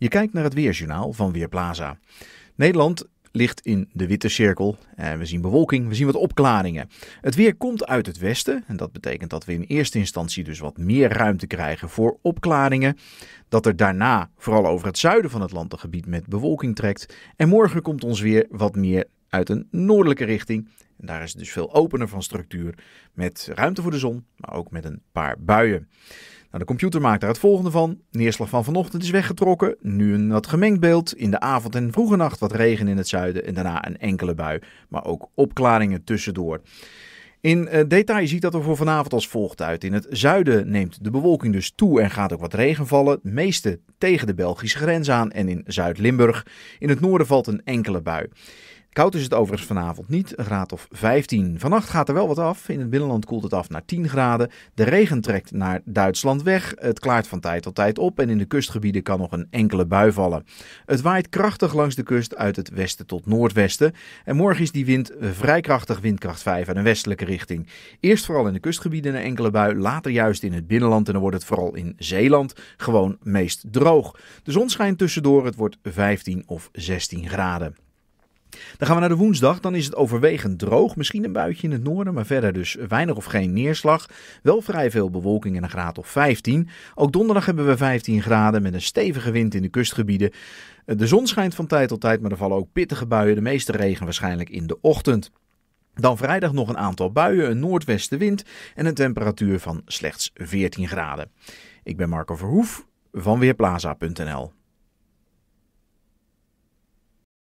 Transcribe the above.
Je kijkt naar het weerjournaal van Weerplaza. Nederland ligt in de witte cirkel. En eh, we zien bewolking, we zien wat opklaringen. Het weer komt uit het westen. En dat betekent dat we in eerste instantie dus wat meer ruimte krijgen voor opklaringen. Dat er daarna vooral over het zuiden van het land een gebied met bewolking trekt. En morgen komt ons weer wat meer uit een noordelijke richting. En daar is het dus veel opener van structuur, met ruimte voor de zon, maar ook met een paar buien. Nou, de computer maakt daar het volgende van. Neerslag van vanochtend is weggetrokken. Nu een wat gemengd beeld. In de avond en vroege nacht wat regen in het zuiden. En daarna een enkele bui. Maar ook opklaringen tussendoor. In eh, detail ziet dat er voor vanavond als volgt uit. In het zuiden neemt de bewolking dus toe en gaat ook wat regen vallen. Het meeste tegen de Belgische grens aan en in Zuid-Limburg. In het noorden valt een enkele bui. Koud is het overigens vanavond niet, een graad of 15. Vannacht gaat er wel wat af. In het binnenland koelt het af naar 10 graden. De regen trekt naar Duitsland weg. Het klaart van tijd tot tijd op en in de kustgebieden kan nog een enkele bui vallen. Het waait krachtig langs de kust uit het westen tot noordwesten. En morgen is die wind eh, vrij krachtig, windkracht 5 uit een westelijke richting. Eerst vooral in de kustgebieden een enkele bui, later juist in het binnenland. En dan wordt het vooral in Zeeland gewoon meest droog. De zon schijnt tussendoor, het wordt 15 of 16 graden. Dan gaan we naar de woensdag. Dan is het overwegend droog. Misschien een buitje in het noorden, maar verder dus weinig of geen neerslag. Wel vrij veel bewolking en een graad of 15. Ook donderdag hebben we 15 graden met een stevige wind in de kustgebieden. De zon schijnt van tijd tot tijd, maar er vallen ook pittige buien. De meeste regen waarschijnlijk in de ochtend. Dan vrijdag nog een aantal buien, een noordwestenwind en een temperatuur van slechts 14 graden. Ik ben Marco Verhoef van Weerplaza.nl.